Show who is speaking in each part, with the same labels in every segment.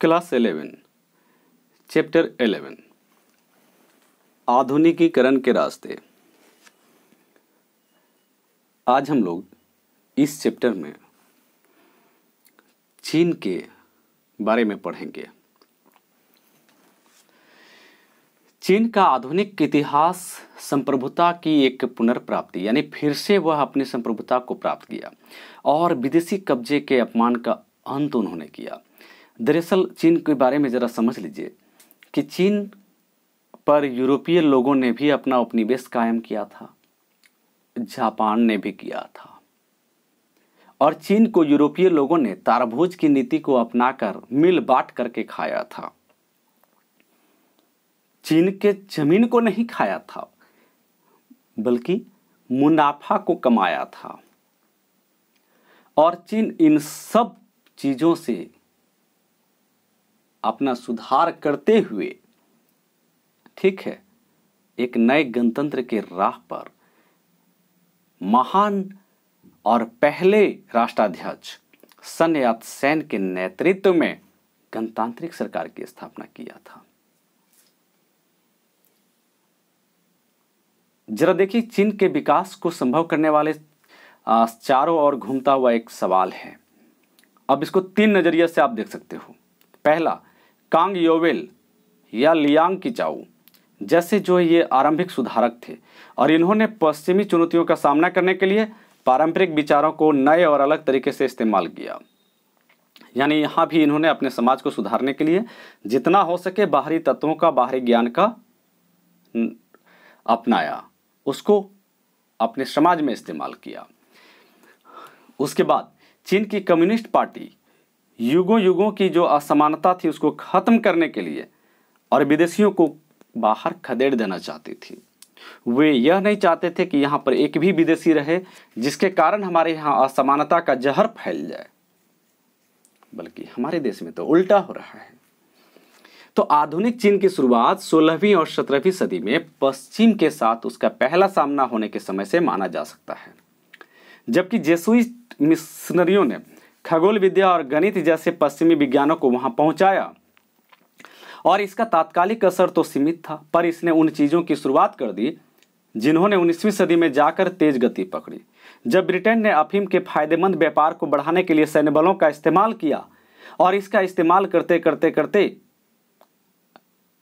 Speaker 1: class eleven chapter eleven आधुनिकीकरण के रास्ते आज हम लोग इस चैप्टर में चीन के बारे में पढ़ेंगे चीन का आधुनिक इतिहास संप्रभुता की एक पुनर्प्राप्ति यानी फिर से वह अपनी संप्रभुता को प्राप्त किया और विदेशी कब्जे के अपमान का अंत उन्होंने किया दरअसल चीन के बारे में ज़रा समझ लीजिए कि चीन पर यूरोपीय लोगों ने भी अपना उपनिवेश कायम किया था जापान ने भी किया था और चीन को यूरोपीय लोगों ने तारभोज की नीति को अपनाकर मिल बांट करके खाया था चीन के जमीन को नहीं खाया था बल्कि मुनाफा को कमाया था और चीन इन सब चीज़ों से अपना सुधार करते हुए ठीक है एक नए गणतंत्र के राह पर महान और पहले राष्ट्राध्यक्ष सन सेन के नेतृत्व में गणतांत्रिक सरकार की स्थापना किया था जरा देखिए चीन के विकास को संभव करने वाले चारों ओर घूमता हुआ एक सवाल है अब इसको तीन नजरिया से आप देख सकते हो पहला कांग योवेल या लियांग किचाऊ जैसे जो ये आरंभिक सुधारक थे और इन्होंने पश्चिमी चुनौतियों का सामना करने के लिए पारंपरिक विचारों को नए और अलग तरीके से इस्तेमाल किया यानी यहाँ भी इन्होंने अपने समाज को सुधारने के लिए जितना हो सके बाहरी तत्वों का बाहरी ज्ञान का अपनाया उसको अपने समाज में इस्तेमाल किया उसके बाद चीन की कम्युनिस्ट पार्टी युगों युगों की जो असमानता थी उसको ख़त्म करने के लिए और विदेशियों को बाहर खदेड़ देना चाहती थी वे यह नहीं चाहते थे कि यहाँ पर एक भी विदेशी रहे जिसके कारण हमारे यहाँ असमानता का जहर फैल जाए बल्कि हमारे देश में तो उल्टा हो रहा है तो आधुनिक चीन की शुरुआत 16वीं और 17वीं सदी में पश्चिम के साथ उसका पहला सामना होने के समय से माना जा सकता है जबकि जेसुई मिशनरियों ने खगोल विद्या और गणित जैसे पश्चिमी विज्ञानों को वहाँ पहुँचाया और इसका तात्कालिक असर तो सीमित था पर इसने उन चीज़ों की शुरुआत कर दी जिन्होंने 19वीं सदी में जाकर तेज गति पकड़ी जब ब्रिटेन ने अफीम के फायदेमंद व्यापार को बढ़ाने के लिए सैन्य बलों का इस्तेमाल किया और इसका इस्तेमाल करते करते करते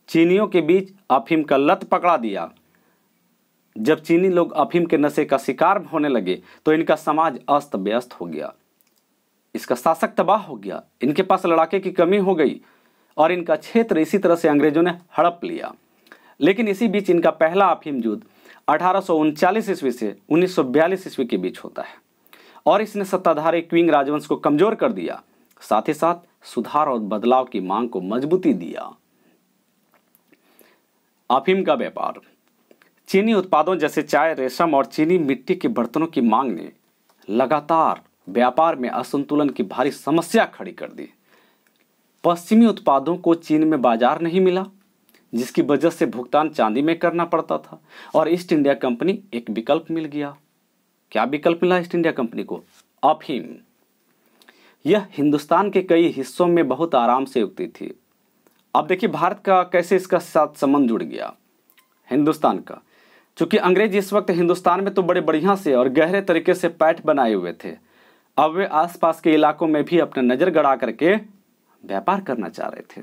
Speaker 1: चीनियों के बीच अफीम का लत पकड़ा दिया जब चीनी लोग अफीम के नशे का शिकार होने लगे तो इनका समाज अस्त व्यस्त हो गया इसका शासक तबाह हो गया इनके पास लड़ाके की कमी हो गई और इनका क्षेत्र इसी तरह से अंग्रेजों ने हड़प लिया लेकिन इसी बीच इनका पहला अफीम युद्ध अठारह ईस्वी से उन्नीस ईस्वी के बीच होता है और इसने सत्ताधारी क्विंग राजवंश को कमजोर कर दिया साथ ही साथ सुधार और बदलाव की मांग को मजबूती दिया अफीम का व्यापार चीनी उत्पादों जैसे चाय रेशम और चीनी मिट्टी के बर्तनों की मांग ने लगातार व्यापार में असंतुलन की भारी समस्या खड़ी कर दी पश्चिमी उत्पादों को चीन में बाजार नहीं मिला जिसकी वजह से भुगतान चांदी में करना पड़ता था और ईस्ट इंडिया कंपनी एक विकल्प मिल गया क्या विकल्प मिला ईस्ट इंडिया कंपनी को अफीम यह हिंदुस्तान के कई हिस्सों में बहुत आराम से उगती थी अब देखिए भारत का कैसे इसका साथ संबंध जुड़ गया हिंदुस्तान का चूंकि अंग्रेज इस वक्त हिंदुस्तान में तो बड़े बढ़िया से और गहरे तरीके से पैठ बनाए हुए थे अब वे आसपास के इलाकों में भी अपना नज़र गड़ा करके व्यापार करना चाह रहे थे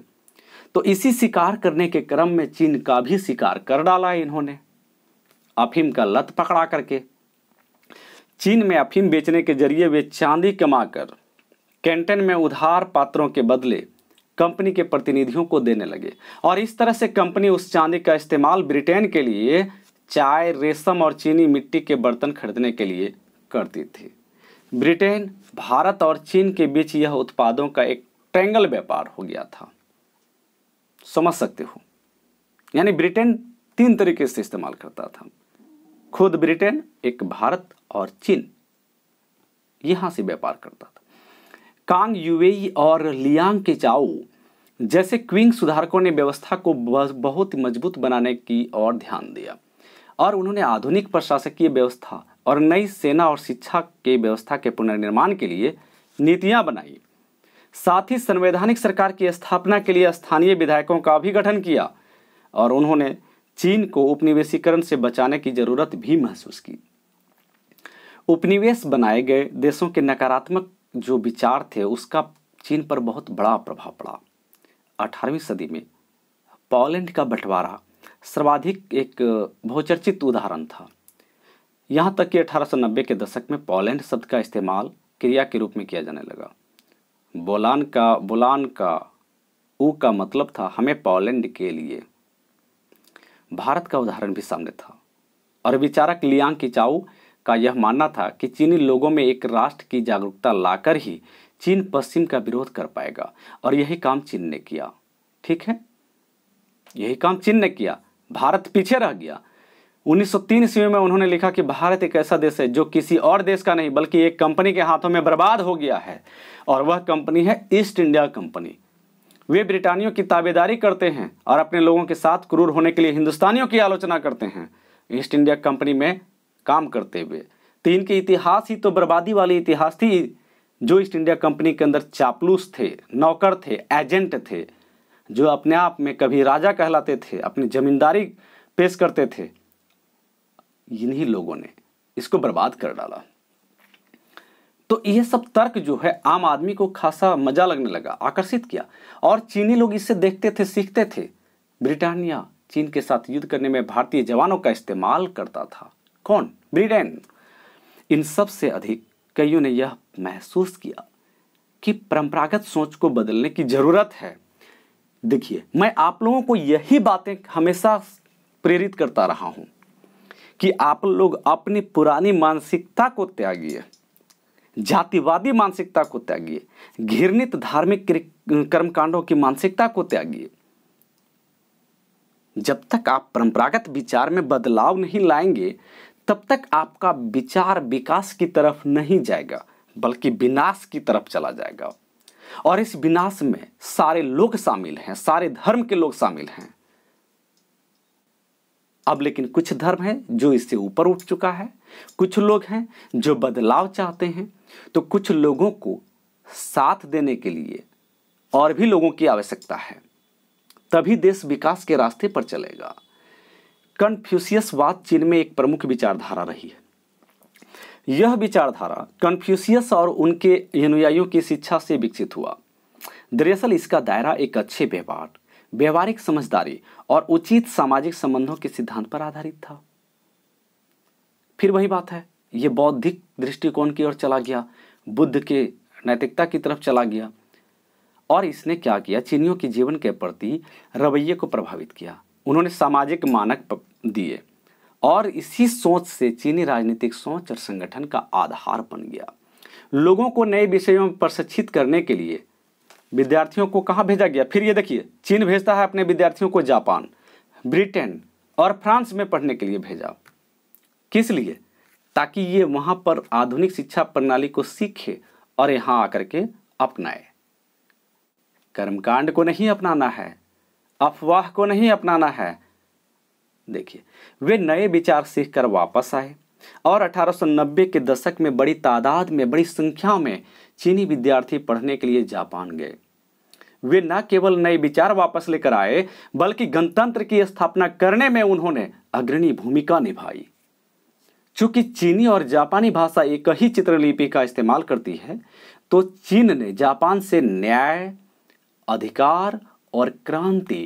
Speaker 1: तो इसी शिकार करने के क्रम में चीन का भी शिकार कर डाला इन्होंने अफीम का लत पकड़ा करके चीन में अफीम बेचने के जरिए वे चांदी कमाकर कैंटन में उधार पात्रों के बदले कंपनी के प्रतिनिधियों को देने लगे और इस तरह से कंपनी उस चांदी का इस्तेमाल ब्रिटेन के लिए चाय रेशम और चीनी मिट्टी के बर्तन खरीदने के लिए करती थी ब्रिटेन भारत और चीन के बीच यह उत्पादों का एक ट्रैंगल व्यापार हो गया था समझ सकते हो यानी ब्रिटेन तीन तरीके से इस्तेमाल करता था खुद ब्रिटेन एक भारत और चीन यहां से व्यापार करता था कांग यूएई और लियांग के चाऊ जैसे क्विंग सुधारकों ने व्यवस्था को बहुत मजबूत बनाने की ओर ध्यान दिया और उन्होंने आधुनिक प्रशासकीय व्यवस्था और नई सेना और शिक्षा के व्यवस्था के पुनर्निर्माण के लिए नीतियां बनाई साथ ही संवैधानिक सरकार की स्थापना के लिए स्थानीय विधायकों का भी गठन किया और उन्होंने चीन को उपनिवेशीकरण से बचाने की जरूरत भी महसूस की उपनिवेश बनाए गए देशों के नकारात्मक जो विचार थे उसका चीन पर बहुत बड़ा प्रभाव पड़ा अठारहवीं सदी में पोलैंड का बंटवारा सर्वाधिक एक बहुचर्चित उदाहरण था यहाँ तक कि 1890 के दशक में पोलैंड शब्द का इस्तेमाल क्रिया के रूप में किया जाने लगा बोलान का बोलान का ऊ का मतलब था हमें पोलैंड के लिए भारत का उदाहरण भी सामने था और विचारक लियांग किचाऊ का यह मानना था कि चीनी लोगों में एक राष्ट्र की जागरूकता लाकर ही चीन पश्चिम का विरोध कर पाएगा और यही काम चीन ने किया ठीक है यही काम चीन ने किया भारत पीछे रह गया 1903 ईस्वी में उन्होंने लिखा कि भारत एक ऐसा देश है जो किसी और देश का नहीं बल्कि एक कंपनी के हाथों में बर्बाद हो गया है और वह कंपनी है ईस्ट इंडिया कंपनी वे ब्रिटानियों की ताबेदारी करते हैं और अपने लोगों के साथ क्रूर होने के लिए हिंदुस्तानियों की आलोचना करते हैं ईस्ट इंडिया कंपनी में काम करते हुए तो इनके इतिहास ही तो बर्बादी वाली इतिहास थी जो ईस्ट इंडिया कंपनी के अंदर चापलूस थे नौकर थे एजेंट थे जो अपने आप में कभी राजा कहलाते थे अपनी जमींदारी पेश करते थे इन्हीं लोगों ने इसको बर्बाद कर डाला तो यह सब तर्क जो है आम आदमी को खासा मजा लगने लगा आकर्षित किया और चीनी लोग इससे देखते थे सीखते थे ब्रिटानिया चीन के साथ युद्ध करने में भारतीय जवानों का इस्तेमाल करता था कौन ब्रिटेन इन सब से अधिक कईयों ने यह महसूस किया कि परंपरागत सोच को बदलने की ज़रूरत है देखिए मैं आप लोगों को यही बातें हमेशा प्रेरित करता रहा हूं कि आप लोग अपनी पुरानी मानसिकता को त्यागिए जातिवादी मानसिकता को त्यागिए घृणित धार्मिक कर्मकांडों की मानसिकता को त्यागिए जब तक आप परंपरागत विचार में बदलाव नहीं लाएंगे तब तक आपका विचार विकास की तरफ नहीं जाएगा बल्कि विनाश की तरफ चला जाएगा और इस विनाश में सारे लोग शामिल हैं सारे धर्म के लोग शामिल हैं अब लेकिन कुछ धर्म है जो इससे ऊपर उठ चुका है कुछ लोग हैं जो बदलाव चाहते हैं तो कुछ लोगों को साथ देने के लिए और भी लोगों की आवश्यकता है तभी देश विकास के रास्ते पर चलेगा बात चीन में एक प्रमुख विचारधारा रही है यह विचारधारा कन्फ्यूशियस और उनके अनुयायियों की शिक्षा से विकसित हुआ दरअसल इसका दायरा एक अच्छे व्यवहार व्यवहारिक समझदारी और उचित सामाजिक संबंधों के सिद्धांत पर आधारित था फिर वही बात है यह बौद्धिक दृष्टिकोण की ओर चला गया बुद्ध के नैतिकता की तरफ चला गया और इसने क्या किया चीनियों के जीवन के प्रति रवैये को प्रभावित किया उन्होंने सामाजिक मानक दिए और इसी सोच से चीनी राजनीतिक सोच और संगठन का आधार बन गया लोगों को नए विषयों पर शिक्षित करने के लिए विद्यार्थियों को कहाँ भेजा गया फिर ये देखिए चीन भेजता है अपने विद्यार्थियों को जापान ब्रिटेन और फ्रांस में पढ़ने के लिए भेजा किस लिए ताकि ये वहाँ पर आधुनिक शिक्षा प्रणाली को सीखे और यहाँ आकर के अपनाए कर्मकांड को नहीं अपनाना है अफवाह को नहीं अपनाना है देखिए वे नए विचार सीख वापस आए और 1890 के दशक में बड़ी तादाद में बड़ी संख्या में चीनी विद्यार्थी पढ़ने के लिए जापान गए वे न केवल नए विचार वापस लेकर आए बल्कि गणतंत्र की स्थापना करने में उन्होंने अग्रणी भूमिका निभाई चूंकि चीनी और जापानी भाषा एक ही चित्रलिपि का इस्तेमाल करती है तो चीन ने जापान से न्याय अधिकार और क्रांति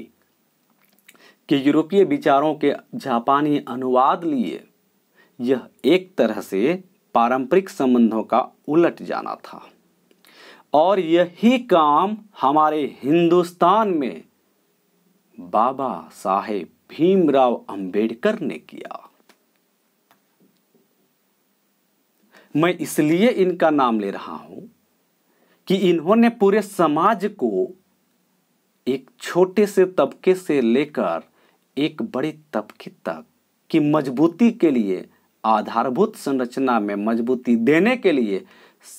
Speaker 1: के यूरोपीय विचारों के जापानी अनुवाद लिए यह एक तरह से पारंपरिक संबंधों का उलट जाना था और यही काम हमारे हिंदुस्तान में बाबा साहेब भीमराव अंबेडकर ने किया मैं इसलिए इनका नाम ले रहा हूं कि इन्होंने पूरे समाज को एक छोटे से तबके से लेकर एक बड़े तबके तक की मजबूती के लिए आधारभूत संरचना में मजबूती देने के लिए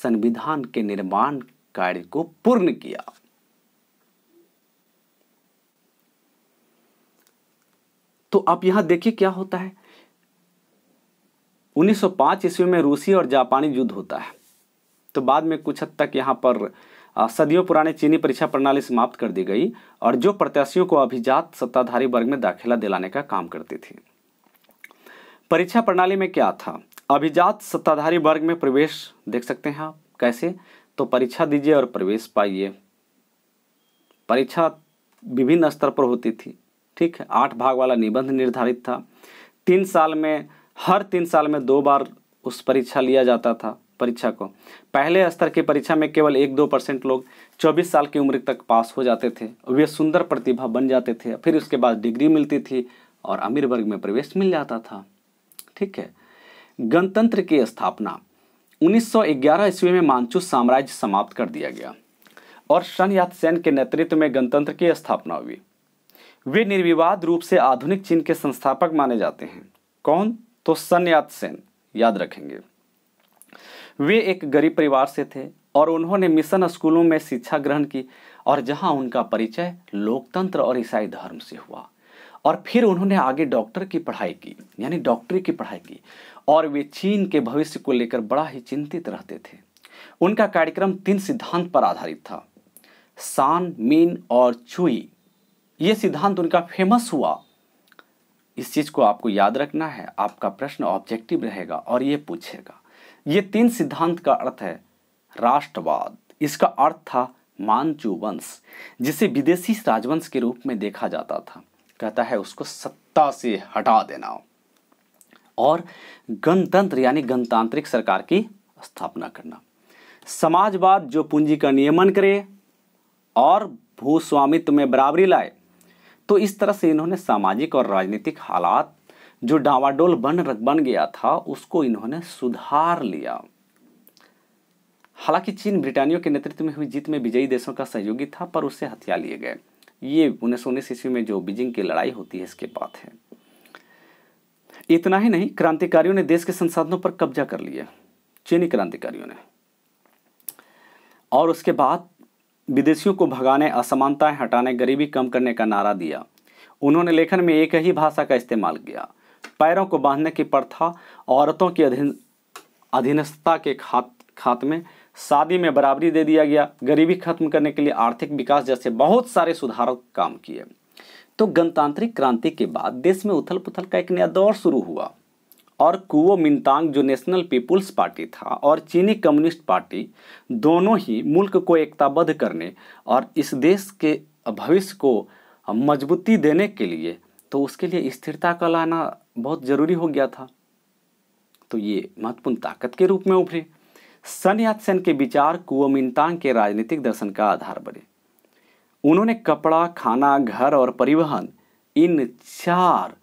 Speaker 1: संविधान के निर्माण कार्य को पूर्ण किया तो आप यहां देखिए क्या होता है 1905 ईस्वी में रूसी और जापानी युद्ध होता है तो बाद में कुछ हद तक यहां पर सदियों पुराने चीनी परीक्षा प्रणाली समाप्त कर दी गई और जो प्रत्याशियों को अभिजात सत्ताधारी वर्ग में दाखिला दिलाने का काम करती थी परीक्षा प्रणाली में क्या था अभिजात सत्ताधारी वर्ग में प्रवेश देख सकते हैं आप कैसे तो परीक्षा दीजिए और प्रवेश पाइए परीक्षा विभिन्न स्तर पर होती थी ठीक है आठ भाग वाला निबंध निर्धारित था तीन साल में हर तीन साल में दो बार उस परीक्षा लिया जाता था परीक्षा को पहले स्तर की परीक्षा में केवल एक दो परसेंट लोग चौबीस साल की उम्र तक पास हो जाते थे वे सुंदर प्रतिभा बन जाते थे फिर उसके बाद डिग्री मिलती थी और अमीर वर्ग में प्रवेश मिल जाता था ठीक है गणतंत्र की स्थापना 1911 ईस्वी में मानचू साम्राज्य समाप्त कर दिया गया और शन यात सेन के नेतृत्व में गणतंत्र की स्थापना हुई वे निर्विवाद रूप से आधुनिक चीन के संस्थापक माने जाते हैं कौन तो सन यात सेन याद रखेंगे वे एक गरीब परिवार से थे और उन्होंने मिशन स्कूलों में शिक्षा ग्रहण की और जहां उनका परिचय लोकतंत्र और ईसाई धर्म से हुआ और फिर उन्होंने आगे डॉक्टर की पढ़ाई की यानी डॉक्टरी की पढ़ाई की और वे चीन के भविष्य को लेकर बड़ा ही चिंतित रहते थे उनका कार्यक्रम तीन सिद्धांत पर आधारित था सान मीन और चुई ये सिद्धांत उनका फेमस हुआ इस चीज़ को आपको याद रखना है आपका प्रश्न ऑब्जेक्टिव रहेगा और ये पूछेगा ये तीन सिद्धांत का अर्थ है राष्ट्रवाद इसका अर्थ था मानचू वंश जिसे विदेशी राजवंश के रूप में देखा जाता था कहता है उसको सत्ता से हटा देना और गणतंत्र यानी गणतांत्रिक सरकार की स्थापना करना समाजवाद जो पूंजी का नियमन करे और भूस्वामित्व में बराबरी लाए तो इस तरह से इन्होंने सामाजिक और राजनीतिक हालात जो डावाडोल बन बन गया था उसको इन्होंने सुधार लिया हालांकि चीन ब्रिटानियों के नेतृत्व में हुई जीत में विजयी देशों का सहयोगी था पर उससे हथियार लिए गए ये उन्नीस सौ उन्नीस ईस्वी में जो बीजिंग की लड़ाई होती है इसके बाद है इतना ही नहीं क्रांतिकारियों ने देश के संसाधनों पर कब्जा कर लिया चीनी क्रांतिकारियों ने और उसके बाद विदेशियों को भगाने असमानताएं हटाने गरीबी कम करने का नारा दिया उन्होंने लेखन में एक ही भाषा का इस्तेमाल किया पैरों को बांधने की प्रथा औरतों की अधीन अधीनस्थता के खात खात्मे शादी में बराबरी दे दिया गया गरीबी खत्म करने के लिए आर्थिक विकास जैसे बहुत सारे सुधारक काम किए तो गणतांत्रिक क्रांति के बाद देश में उथल पुथल का एक नया दौर शुरू हुआ और कुओ मिनतांग जो नेशनल पीपुल्स पार्टी था और चीनी कम्युनिस्ट पार्टी दोनों ही मुल्क को एकताबद्ध करने और इस देश के भविष्य को मजबूती देने के लिए तो उसके लिए स्थिरता का लाना बहुत ज़रूरी हो गया था तो ये महत्वपूर्ण ताकत के रूप में उभरे सन यात सेन के विचार कुओ मिनतांग के राजनीतिक दर्शन का आधार बने उन्होंने कपड़ा खाना घर और परिवहन इन चार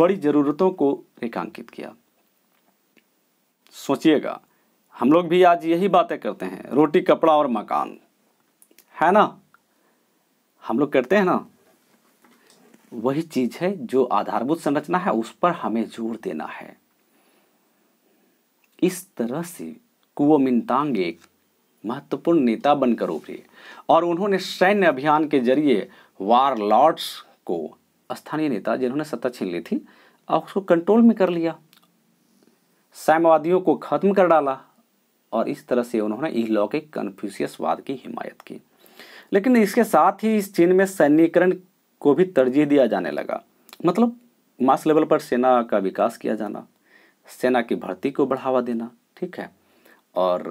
Speaker 1: बड़ी ज़रूरतों को रेखांकित किया सोचिएगा हम लोग भी आज यही बातें करते हैं रोटी कपड़ा और मकान है ना हम लोग करते हैं ना वही चीज है जो आधारभूत संरचना है उस पर हमें जोर देना है इस तरह से कुओमिनतांग एक महत्वपूर्ण नेता बनकर उभरे और उन्होंने सैन्य अभियान के जरिए वार लॉर्ड्स को स्थानीय नेता जिन्होंने सत्ता छीन ली थी और उसको कंट्रोल में कर लिया साम्यवादियों को खत्म कर डाला और इस तरह से उन्होंने इलौकिक कन्फ्यूशियसवाद की हिमायत की लेकिन इसके साथ ही इस चीन में सैन्यकरण को भी तरजीह दिया जाने लगा मतलब मास लेवल पर सेना का विकास किया जाना सेना की भर्ती को बढ़ावा देना ठीक है और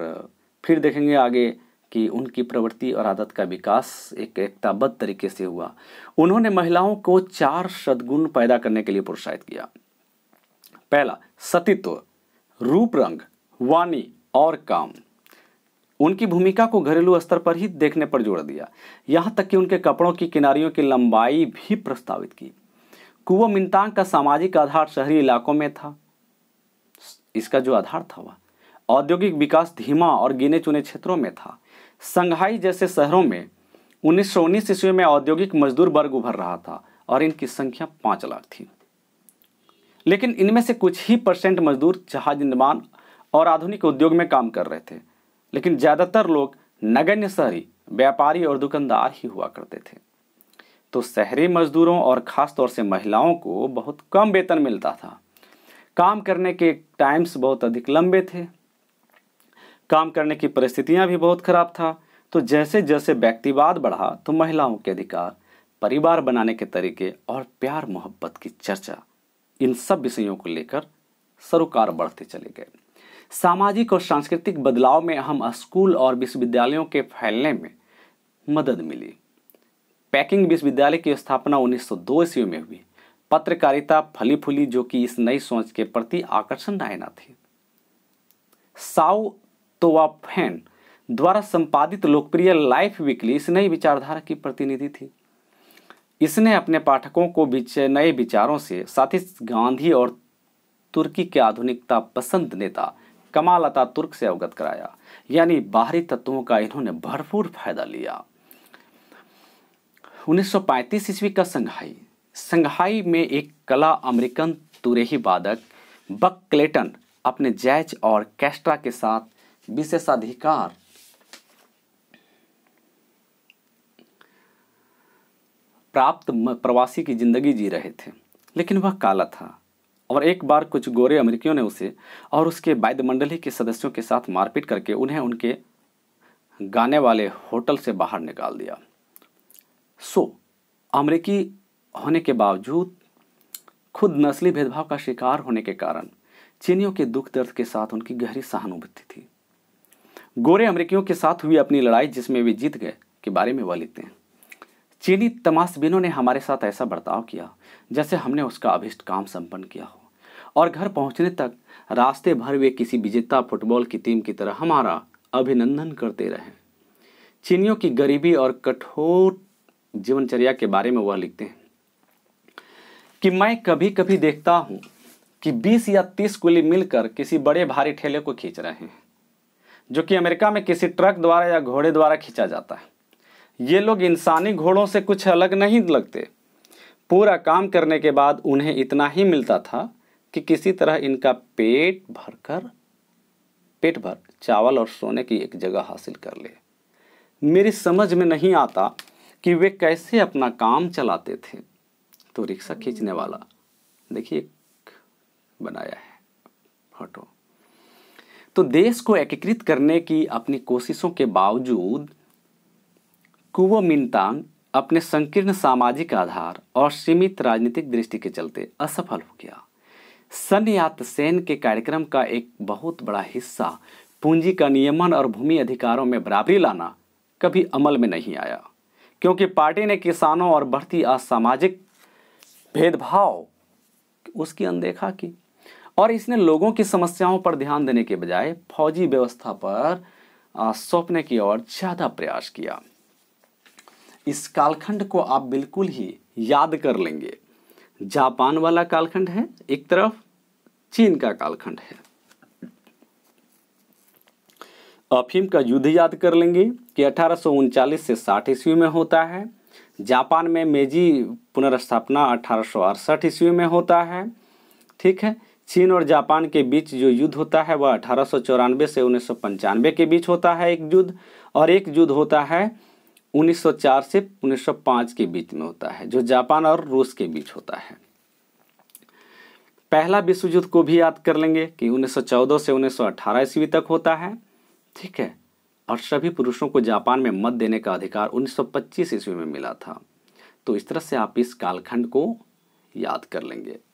Speaker 1: फिर देखेंगे आगे कि उनकी प्रवृत्ति और आदत का विकास एक एकताबद्ध तरीके से हुआ उन्होंने महिलाओं को चार सदगुण पैदा करने के लिए प्रोत्साहित किया पहला सतीत्व रूप रंग वाणी और काम उनकी भूमिका को घरेलू स्तर पर ही देखने पर जोर दिया यहाँ तक कि उनके कपड़ों की किनारियों की लंबाई भी प्रस्तावित की कुआ मिंतांग का सामाजिक आधार शहरी इलाकों में था इसका जो आधार था वह औद्योगिक विकास धीमा और गिने चुने क्षेत्रों में था संघाई जैसे शहरों में उन्नीस सौ उन्नीस ईस्वी में औद्योगिक मजदूर वर्ग उभर रहा था और इनकी संख्या पाँच लाख थी लेकिन इनमें से कुछ ही परसेंट मजदूर जहाज निर्माण और आधुनिक उद्योग में काम कर रहे थे लेकिन ज़्यादातर लोग नगण्य शहरी व्यापारी और दुकानदार ही हुआ करते थे तो शहरी मजदूरों और ख़ासतौर से महिलाओं को बहुत कम वेतन मिलता था काम करने के टाइम्स बहुत अधिक लंबे थे काम करने की परिस्थितियाँ भी बहुत खराब था तो जैसे जैसे व्यक्तिवाद बढ़ा तो महिलाओं के अधिकार परिवार बनाने के तरीके और प्यार मोहब्बत की चर्चा इन सब विषयों को लेकर सरोकार बढ़ते चले गए सामाजिक और सांस्कृतिक बदलाव में हम स्कूल और विश्वविद्यालयों के फैलने में मदद मिली पैकिंग विश्वविद्यालय की स्थापना 1902 ईस्वी में हुई पत्रकारिता फली फूली जो कि इस नई सोच के प्रति आकर्षण डायना थी साउ तोवाफेन द्वारा संपादित लोकप्रिय लाइफ वीकली इस नई विचारधारा की प्रतिनिधि थी इसने अपने पाठकों को नए विचारों से साथ ही गांधी और तुर्की के आधुनिकता पसंद नेता कमाल अता तुर्क से अवगत कराया यानी बाहरी तत्वों का इन्होंने भरपूर फायदा लिया 1935 ईस्वी का संघाई संघाई में एक कला अमेरिकन तुरेही वादक बक क्लेटन अपने जैज और कैस्ट्रा के साथ विशेषाधिकार प्राप्त प्रवासी की जिंदगी जी रहे थे लेकिन वह काला था और एक बार कुछ गोरे अमेरिकियों ने उसे और उसके मंडली के सदस्यों के साथ मारपीट करके उन्हें उनके गाने वाले होटल से बाहर निकाल दिया सो अमेरिकी होने के बावजूद खुद नस्ली भेदभाव का शिकार होने के कारण चीनियों के दुख दर्द के साथ उनकी गहरी सहानुभूति थी गोरे अमेरिकियों के साथ हुई अपनी लड़ाई जिसमें वे जीत गए के बारे में वह लिखते हैं चीनी तमाशबिनों ने हमारे साथ ऐसा बर्ताव किया जैसे हमने उसका अभिष्ट काम संपन्न किया हो और घर पहुंचने तक रास्ते भर वे किसी विजेता फुटबॉल की टीम की तरह हमारा अभिनंदन करते रहे चीनियों की गरीबी और कठोर जीवनचर्या के बारे में वह लिखते हैं कि मैं कभी कभी देखता हूँ कि 20 या 30 कुली मिलकर किसी बड़े भारी ठेले को खींच रहे हैं जो कि अमेरिका में किसी ट्रक द्वारा या घोड़े द्वारा खींचा जाता है ये लोग इंसानी घोड़ों से कुछ अलग नहीं लगते पूरा काम करने के बाद उन्हें इतना ही मिलता था कि किसी तरह इनका पेट भरकर पेट भर चावल और सोने की एक जगह हासिल कर ले मेरी समझ में नहीं आता कि वे कैसे अपना काम चलाते थे तो रिक्शा खींचने वाला देखिए बनाया है फोटो तो देश को एकीकृत करने की अपनी कोशिशों के बावजूद कुवो मिनतांग अपने संकीर्ण सामाजिक आधार और सीमित राजनीतिक दृष्टि के चलते असफल हो गया सन यात सेन के कार्यक्रम का एक बहुत बड़ा हिस्सा पूंजी का नियमन और भूमि अधिकारों में बराबरी लाना कभी अमल में नहीं आया क्योंकि पार्टी ने किसानों और बढ़ती असामाजिक भेदभाव उसकी अनदेखा की और इसने लोगों की समस्याओं पर ध्यान देने के बजाय फौजी व्यवस्था पर सौंपने की ओर ज़्यादा प्रयास किया इस कालखंड को आप बिल्कुल ही याद कर लेंगे जापान वाला कालखंड है एक तरफ चीन का कालखंड है अफीम का युद्ध याद कर लेंगे कि अठारह से साठ ईस्वी में होता है जापान में मेजी पुनर्स्थापना अठारह ईस्वी में होता है ठीक है चीन और जापान के बीच जो युद्ध होता है वह अठारह से उन्नीस के बीच होता है एक युद्ध और एक युद्ध होता है 1904 से 1905 के बीच में होता है जो जापान और रूस के बीच होता है पहला विश्व युद्ध को भी याद कर लेंगे कि 1914 से 1918 ईस्वी तक होता है ठीक है और सभी पुरुषों को जापान में मत देने का अधिकार 1925 ईस्वी में मिला था तो इस तरह से आप इस कालखंड को याद कर लेंगे